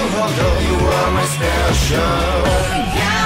Although you are my special. yeah.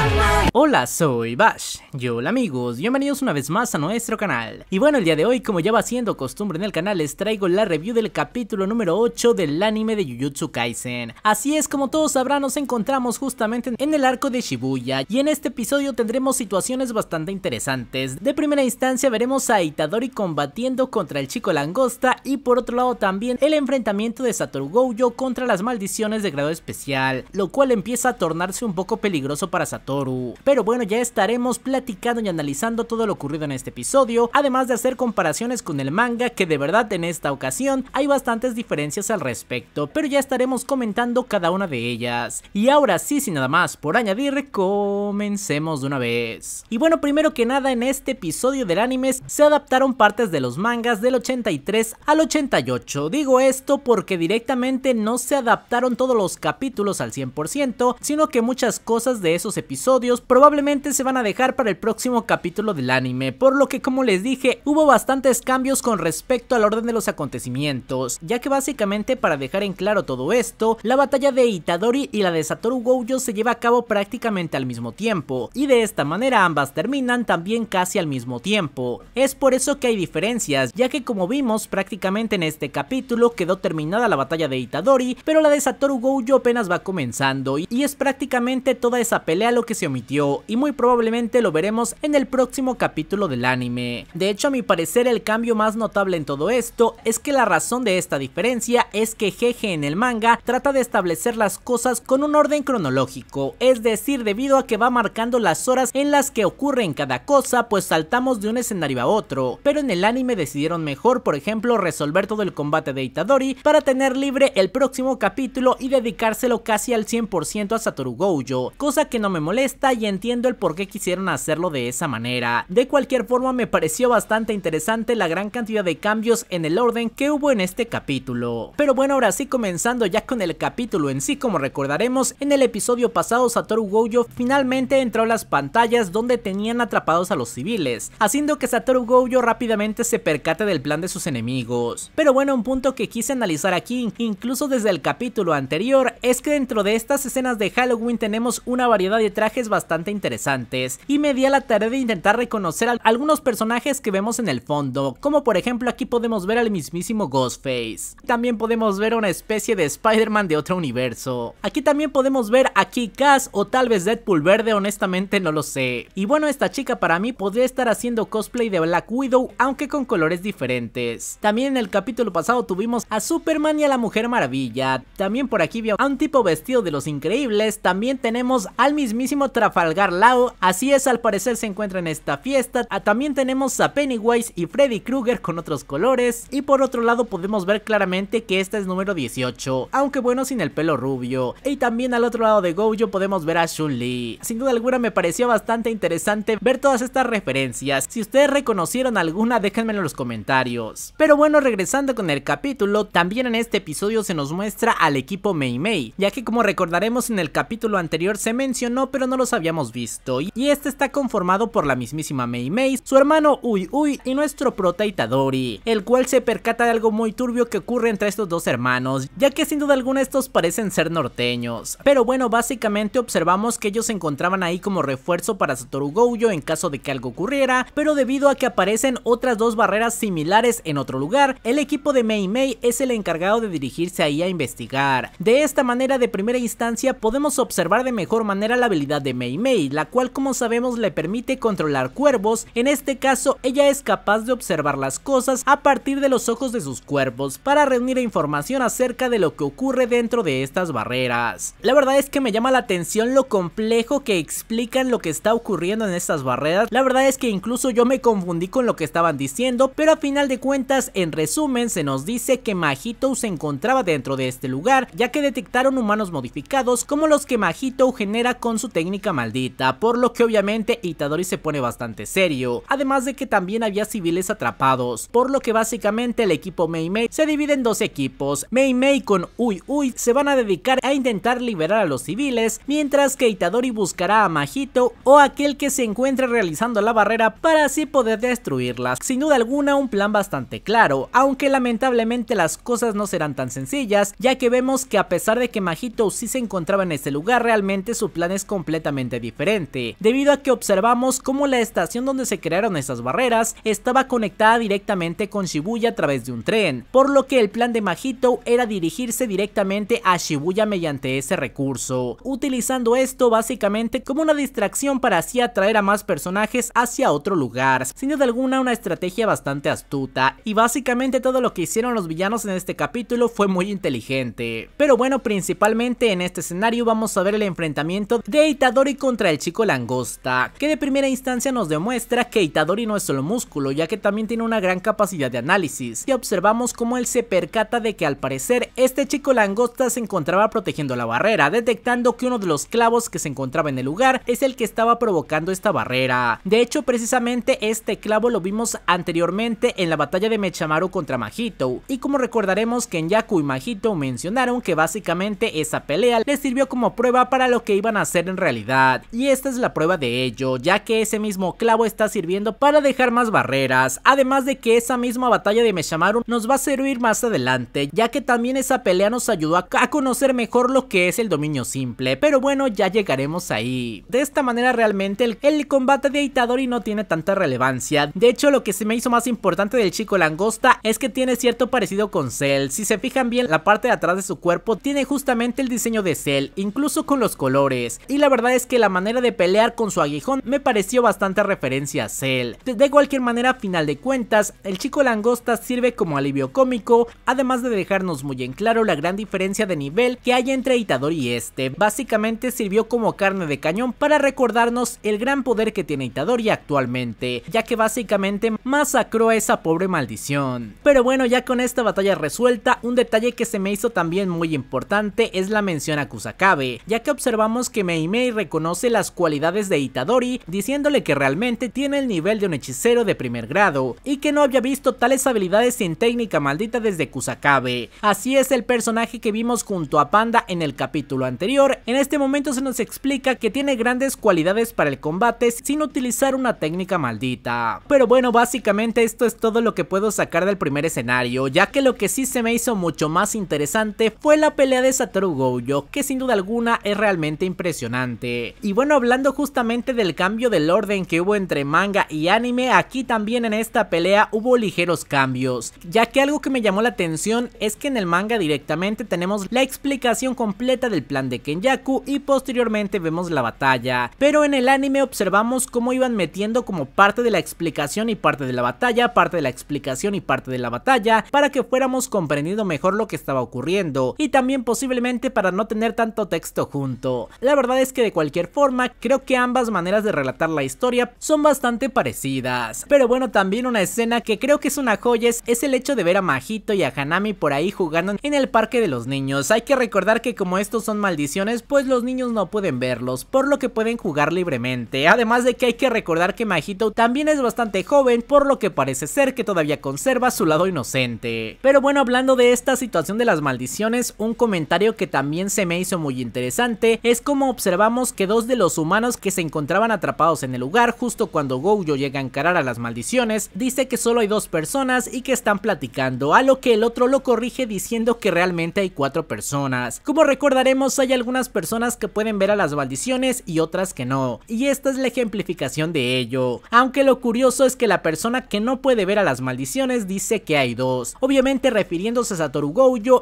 Hola, soy Bash. Yo, hola amigos, bienvenidos una vez más a nuestro canal. Y bueno, el día de hoy, como ya va siendo costumbre en el canal, les traigo la review del capítulo número 8 del anime de Jujutsu Kaisen. Así es, como todos sabrán, nos encontramos justamente en el arco de Shibuya, y en este episodio tendremos situaciones bastante interesantes. De primera instancia veremos a Itadori combatiendo contra el chico langosta, y por otro lado también el enfrentamiento de Satoru Gojo contra las maldiciones de grado especial, lo cual empieza a tornarse un poco peligroso para Satoru. Pero bueno, ya estaremos platicando y analizando todo lo ocurrido en este episodio, además de hacer comparaciones con el manga, que de verdad en esta ocasión hay bastantes diferencias al respecto, pero ya estaremos comentando cada una de ellas. Y ahora sí, sin nada más por añadir, comencemos de una vez. Y bueno, primero que nada, en este episodio del anime se adaptaron partes de los mangas del 83 al 88. Digo esto porque directamente no se adaptaron todos los capítulos al 100%, sino que muchas cosas de esos episodios probablemente se van a dejar para el próximo capítulo del anime, por lo que como les dije, hubo bastantes cambios con respecto al orden de los acontecimientos, ya que básicamente para dejar en claro todo esto, la batalla de Itadori y la de Satoru Gojo se lleva a cabo prácticamente al mismo tiempo, y de esta manera ambas terminan también casi al mismo tiempo. Es por eso que hay diferencias, ya que como vimos prácticamente en este capítulo quedó terminada la batalla de Itadori, pero la de Satoru Gojo apenas va comenzando, y es prácticamente toda esa pelea lo que se omitió y muy probablemente lo veremos en el próximo capítulo del anime. De hecho, a mi parecer el cambio más notable en todo esto es que la razón de esta diferencia es que Jeje en el manga trata de establecer las cosas con un orden cronológico, es decir, debido a que va marcando las horas en las que ocurre en cada cosa, pues saltamos de un escenario a otro, pero en el anime decidieron mejor, por ejemplo, resolver todo el combate de Itadori para tener libre el próximo capítulo y dedicárselo casi al 100% a Satoru Gojo, cosa que no me molesta y en entiendo el por qué quisieron hacerlo de esa manera. De cualquier forma me pareció bastante interesante la gran cantidad de cambios en el orden que hubo en este capítulo. Pero bueno ahora sí comenzando ya con el capítulo en sí como recordaremos en el episodio pasado Satoru Gojo finalmente entró a las pantallas donde tenían atrapados a los civiles, haciendo que Satoru Gojo rápidamente se percate del plan de sus enemigos. Pero bueno un punto que quise analizar aquí incluso desde el capítulo anterior es que dentro de estas escenas de Halloween tenemos una variedad de trajes bastante interesantes y me di la tarea de intentar reconocer algunos personajes que vemos en el fondo, como por ejemplo aquí podemos ver al mismísimo Ghostface. También podemos ver una especie de Spider-Man de otro universo. Aquí también podemos ver a kick o tal vez Deadpool verde, honestamente no lo sé. Y bueno, esta chica para mí podría estar haciendo cosplay de Black Widow, aunque con colores diferentes. También en el capítulo pasado tuvimos a Superman y a la Mujer Maravilla. También por aquí vio a un tipo vestido de los increíbles. También tenemos al mismísimo Trafalgar cabalgar Lao, así es al parecer se encuentra en esta fiesta, ah, también tenemos a Pennywise y Freddy Krueger con otros colores y por otro lado podemos ver claramente que esta es número 18, aunque bueno sin el pelo rubio, y también al otro lado de Gojo podemos ver a Chun-Li, sin duda alguna me pareció bastante interesante ver todas estas referencias, si ustedes reconocieron alguna déjenmelo en los comentarios, pero bueno regresando con el capítulo, también en este episodio se nos muestra al equipo Mei Mei, ya que como recordaremos en el capítulo anterior se mencionó pero no lo sabíamos hemos visto. Y este está conformado por la mismísima Mei Mei, su hermano Uy Uy y nuestro prota Itadori, el cual se percata de algo muy turbio que ocurre entre estos dos hermanos, ya que sin duda alguna estos parecen ser norteños. Pero bueno, básicamente observamos que ellos se encontraban ahí como refuerzo para Satoru Gojo en caso de que algo ocurriera, pero debido a que aparecen otras dos barreras similares en otro lugar, el equipo de Mei Mei es el encargado de dirigirse ahí a investigar. De esta manera de primera instancia podemos observar de mejor manera la habilidad de Mei la cual como sabemos le permite controlar cuervos, en este caso ella es capaz de observar las cosas a partir de los ojos de sus cuervos para reunir información acerca de lo que ocurre dentro de estas barreras. La verdad es que me llama la atención lo complejo que explican lo que está ocurriendo en estas barreras, la verdad es que incluso yo me confundí con lo que estaban diciendo, pero a final de cuentas en resumen se nos dice que Majito se encontraba dentro de este lugar ya que detectaron humanos modificados como los que Majito genera con su técnica maldita por lo que obviamente Itadori se pone bastante serio, además de que también había civiles atrapados, por lo que básicamente el equipo Mei Mei se divide en dos equipos, Mei Mei con Uy Uy se van a dedicar a intentar liberar a los civiles, mientras que Itadori buscará a Majito o aquel que se encuentre realizando la barrera para así poder destruirlas, sin duda alguna un plan bastante claro, aunque lamentablemente las cosas no serán tan sencillas, ya que vemos que a pesar de que Majito sí se encontraba en este lugar, realmente su plan es completamente diferente, debido a que observamos cómo la estación donde se crearon esas barreras estaba conectada directamente con Shibuya a través de un tren, por lo que el plan de Majito era dirigirse directamente a Shibuya mediante ese recurso, utilizando esto básicamente como una distracción para así atraer a más personajes hacia otro lugar, sin duda alguna una estrategia bastante astuta, y básicamente todo lo que hicieron los villanos en este capítulo fue muy inteligente. Pero bueno, principalmente en este escenario vamos a ver el enfrentamiento de Itadori con contra el chico langosta, que de primera instancia nos demuestra que Itadori no es solo músculo, ya que también tiene una gran capacidad de análisis, y observamos cómo él se percata de que al parecer este chico langosta se encontraba protegiendo la barrera, detectando que uno de los clavos que se encontraba en el lugar es el que estaba provocando esta barrera. De hecho, precisamente este clavo lo vimos anteriormente en la batalla de Mechamaru contra Majito y como recordaremos que en Yaku y Majito mencionaron que básicamente esa pelea les sirvió como prueba para lo que iban a hacer en realidad y esta es la prueba de ello, ya que ese mismo clavo está sirviendo para dejar más barreras, además de que esa misma batalla de Meshamaru nos va a servir más adelante, ya que también esa pelea nos ayudó a, conocer mejor lo que es el dominio simple, pero bueno, ya llegaremos ahí. De esta manera realmente el, el combate de Itadori no tiene tanta relevancia, de hecho lo que se me hizo más importante del chico langosta es que tiene cierto parecido con Cell, si se fijan bien la parte de atrás de su cuerpo tiene justamente el diseño de Cell, incluso con los colores, y la verdad es que la manera de pelear con su aguijón me pareció bastante referencia a Cell. De cualquier manera, a final de cuentas, el chico langosta sirve como alivio cómico, además de dejarnos muy en claro la gran diferencia de nivel que hay entre Itadori y este. Básicamente sirvió como carne de cañón para recordarnos el gran poder que tiene Itadori actualmente, ya que básicamente masacró a esa pobre maldición. Pero bueno, ya con esta batalla resuelta, un detalle que se me hizo también muy importante es la mención a Kusakabe, ya que observamos que Meimei reconoce las cualidades de Itadori, diciéndole que realmente tiene el nivel de un hechicero de primer grado, y que no había visto tales habilidades sin técnica maldita desde Kusakabe. Así es el personaje que vimos junto a Panda en el capítulo anterior, en este momento se nos explica que tiene grandes cualidades para el combate sin utilizar una técnica maldita. Pero bueno, básicamente esto es todo lo que puedo sacar del primer escenario, ya que lo que sí se me hizo mucho más interesante fue la pelea de Satoru Gojo, que sin duda alguna es realmente impresionante. Y bueno, hablando justamente del cambio del orden que hubo entre manga y anime, aquí también en esta pelea hubo ligeros cambios, ya que algo que me llamó la atención es que en el manga directamente tenemos la explicación completa del plan de Kenyaku y posteriormente vemos la batalla, pero en el anime observamos cómo iban metiendo como parte de la explicación y parte de la batalla, parte de la explicación y parte de la batalla, para que fuéramos comprendiendo mejor lo que estaba ocurriendo, y también posiblemente para no tener tanto texto junto. La verdad es que de cualquier forma, creo que ambas maneras de relatar la historia son bastante parecidas. Pero bueno, también una escena que creo que es una joya es, es el hecho de ver a Majito y a Hanami por ahí jugando en el parque de los niños. Hay que recordar que como estos son maldiciones, pues los niños no pueden verlos, por lo que pueden jugar libremente. Además de que hay que recordar que Majito también es bastante joven, por lo que parece ser que todavía conserva su lado inocente. Pero bueno, hablando de esta situación de las maldiciones, un comentario que también se me hizo muy interesante es como observamos que dos de los humanos que se encontraban atrapados en el lugar justo cuando gouyo llega a encarar a las maldiciones, dice que solo hay dos personas y que están platicando, a lo que el otro lo corrige diciendo que realmente hay cuatro personas. Como recordaremos, hay algunas personas que pueden ver a las maldiciones y otras que no, y esta es la ejemplificación de ello. Aunque lo curioso es que la persona que no puede ver a las maldiciones dice que hay dos, obviamente refiriéndose a Satoru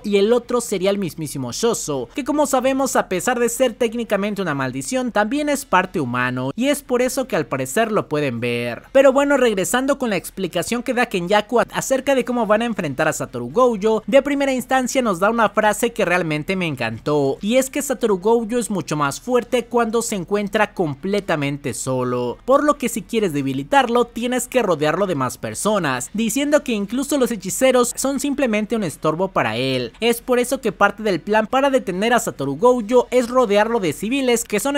y el otro sería el mismísimo Shoso, que como sabemos a pesar de ser técnicamente una maldición también es parte humano y es por eso que al parecer lo pueden ver. Pero bueno, regresando con la explicación que da Kenyaku acerca de cómo van a enfrentar a Satoru Gojo, de primera instancia nos da una frase que realmente me encantó y es que Satoru Gojo es mucho más fuerte cuando se encuentra completamente solo, por lo que si quieres debilitarlo tienes que rodearlo de más personas, diciendo que incluso los hechiceros son simplemente un estorbo para él. Es por eso que parte del plan para detener a Satoru Gojo es rodearlo de civiles que son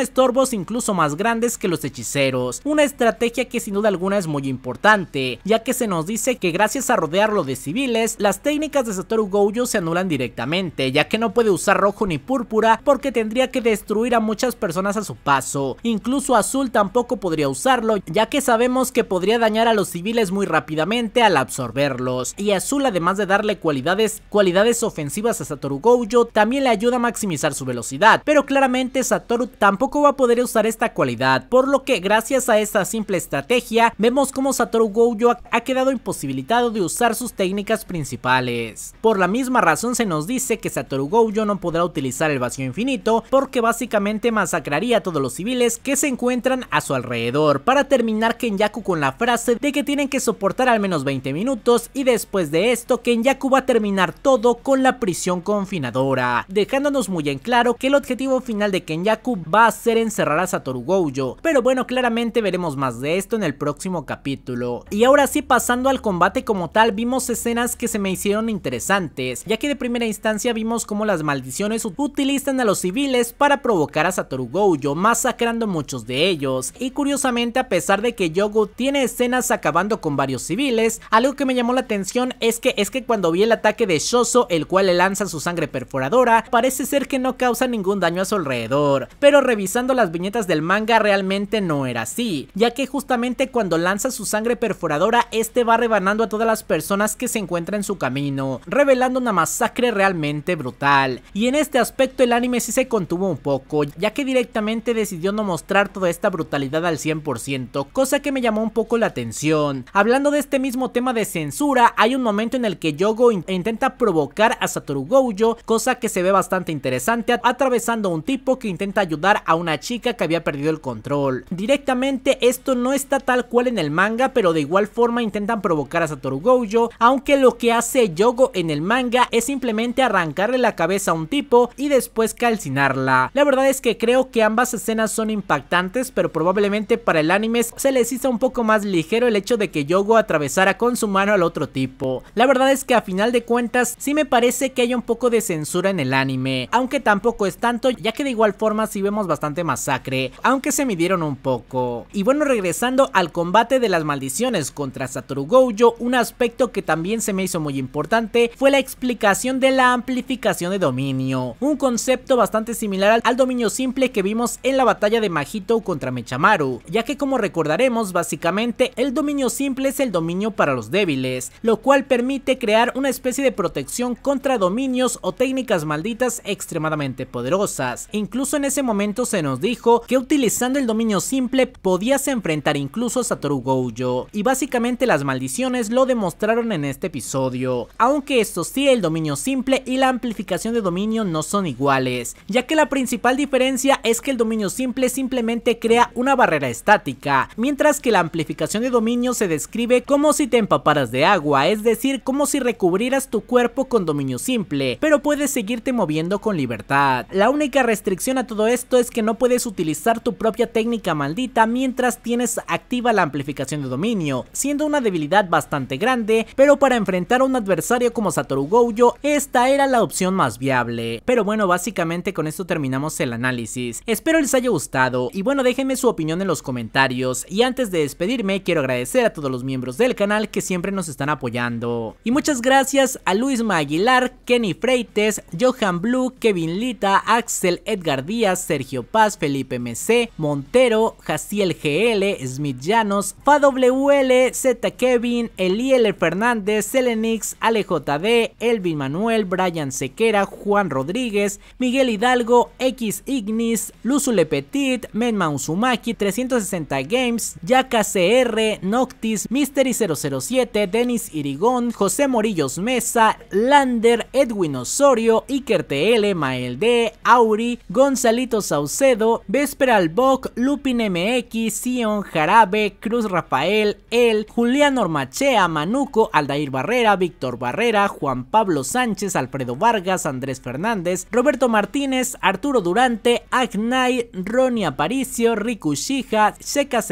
incluso más grandes que los hechiceros, una estrategia que sin duda alguna es muy importante, ya que se nos dice que gracias a rodearlo de civiles, las técnicas de Satoru Gojo se anulan directamente, ya que no puede usar rojo ni púrpura porque tendría que destruir a muchas personas a su paso, incluso azul tampoco podría usarlo, ya que sabemos que podría dañar a los civiles muy rápidamente al absorberlos, y azul además de darle cualidades, cualidades ofensivas a Satoru Gojo, también le ayuda a maximizar su velocidad, pero claramente Satoru tampoco va a poder usar esta cualidad, por lo que gracias a esta simple estrategia vemos como Satoru Gojo ha quedado imposibilitado de usar sus técnicas principales. Por la misma razón se nos dice que Satoru Gojo no podrá utilizar el vacío infinito porque básicamente masacraría a todos los civiles que se encuentran a su alrededor, para terminar Kenyaku con la frase de que tienen que soportar al menos 20 minutos y después de esto Kenyaku va a terminar todo con la prisión confinadora, dejándonos muy en claro que el objetivo final de Kenyaku va a ser encerrar a Gojo, pero bueno, claramente veremos más de esto en el próximo capítulo. Y ahora sí, pasando al combate como tal, vimos escenas que se me hicieron interesantes, ya que de primera instancia vimos cómo las maldiciones utilizan a los civiles para provocar a Satoru Gojo, masacrando muchos de ellos, y curiosamente a pesar de que Yogo tiene escenas acabando con varios civiles, algo que me llamó la atención es que es que cuando vi el ataque de Shoso, el cual le lanza su sangre perforadora, parece ser que no causa ningún daño a su alrededor, pero revisando las viñetas del manga realmente no era así, ya que justamente cuando lanza su sangre perforadora, este va rebanando a todas las personas que se encuentran en su camino, revelando una masacre realmente brutal. Y en este aspecto el anime sí se contuvo un poco, ya que directamente decidió no mostrar toda esta brutalidad al 100%, cosa que me llamó un poco la atención. Hablando de este mismo tema de censura, hay un momento en el que Yogo intenta provocar a Satoru Gojo, cosa que se ve bastante interesante, atravesando un tipo que intenta ayudar a una chica que había perdido el control. Directamente esto no está tal cual en el manga, pero de igual forma intentan provocar a Satoru Gojo, aunque lo que hace Yogo en el manga es simplemente arrancarle la cabeza a un tipo y después calcinarla. La verdad es que creo que ambas escenas son impactantes, pero probablemente para el anime se les hizo un poco más ligero el hecho de que Yogo atravesara con su mano al otro tipo. La verdad es que a final de cuentas sí me parece que hay un poco de censura en el anime, aunque tampoco es tanto ya que de igual forma si vemos bastante masacre, aunque se midieron un poco. Y bueno, regresando al combate de las maldiciones contra Satoru Gojo, un aspecto que también se me hizo muy importante fue la explicación de la amplificación de dominio, un concepto bastante similar al dominio simple que vimos en la batalla de Majito contra Mechamaru, ya que como recordaremos básicamente el dominio simple es el dominio para los débiles, lo cual permite crear una especie de protección contra dominios o técnicas malditas extremadamente poderosas, incluso en ese momento se nos dijo que utilizando el dominio simple podías enfrentar incluso a Satoru Gojo, y básicamente las maldiciones lo demostraron en este episodio, aunque esto sí el dominio simple y la amplificación de dominio no son iguales, ya que la principal diferencia es que el dominio simple simplemente crea una barrera estática, mientras que la amplificación de dominio se describe como si te empaparas de agua, es decir, como si recubrieras tu cuerpo con dominio simple, pero puedes seguirte moviendo con libertad. La única restricción a todo esto es que no puedes utilizar tu propia técnica maldita mientras tienes activa la amplificación de dominio, siendo una debilidad bastante grande, pero para enfrentar a un adversario como Satoru Gojo, esta era la opción más viable. Pero bueno, básicamente con esto terminamos el análisis. Espero les haya gustado, y bueno, déjenme su opinión en los comentarios, y antes de despedirme, quiero agradecer a todos los miembros del canal que siempre nos están apoyando. Y muchas gracias a Luis Maguilar, Kenny Freites, Johan Blue, Kevin Lita, Axel Edgar Díaz, Sergio Paz, Felipe MC, Montero, Jaciel GL, Smith Llanos, FAWL, Z Kevin, Eliel Fernández, Selenix, AleJD, Elvin Manuel, Brian Sequera, Juan Rodríguez, Miguel Hidalgo, X Ignis, Luzule Petit, Menma Uzumaki, 360 Games, Yaka CR, Noctis, Mystery007, Denis Irigón, José Morillos Mesa, Lander, Edwin Osorio, Iker TL, Mael D, Auri, Gonzalito Saucedo, Vesper Vesperal Lupin MX, Sion Jarabe, Cruz Rafael, El, Julián Ormachea, Manuco, Aldair Barrera, Víctor Barrera, Juan Pablo Sánchez, Alfredo Vargas, Andrés Fernández, Roberto Martínez, Arturo Durante, Agnay, Ronnie Aparicio, Riku Shija,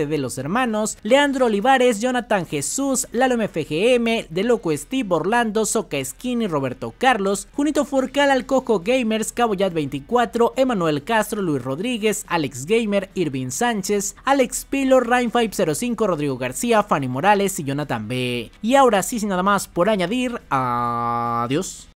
de los Hermanos, Leandro Olivares, Jonathan Jesús, Lalo MFGM, De Loco Steve, Orlando, Soca y Roberto Carlos, Junito Forcal Alcojo Gamers, Caboyat 24, Emanuel Castro, Luis Rodríguez, Alex Gamer, Irving Sánchez, Alex Pilo, Rain505, Rodrigo García, Fanny Morales y Jonathan B. Y ahora sí, sin nada más por añadir, adiós.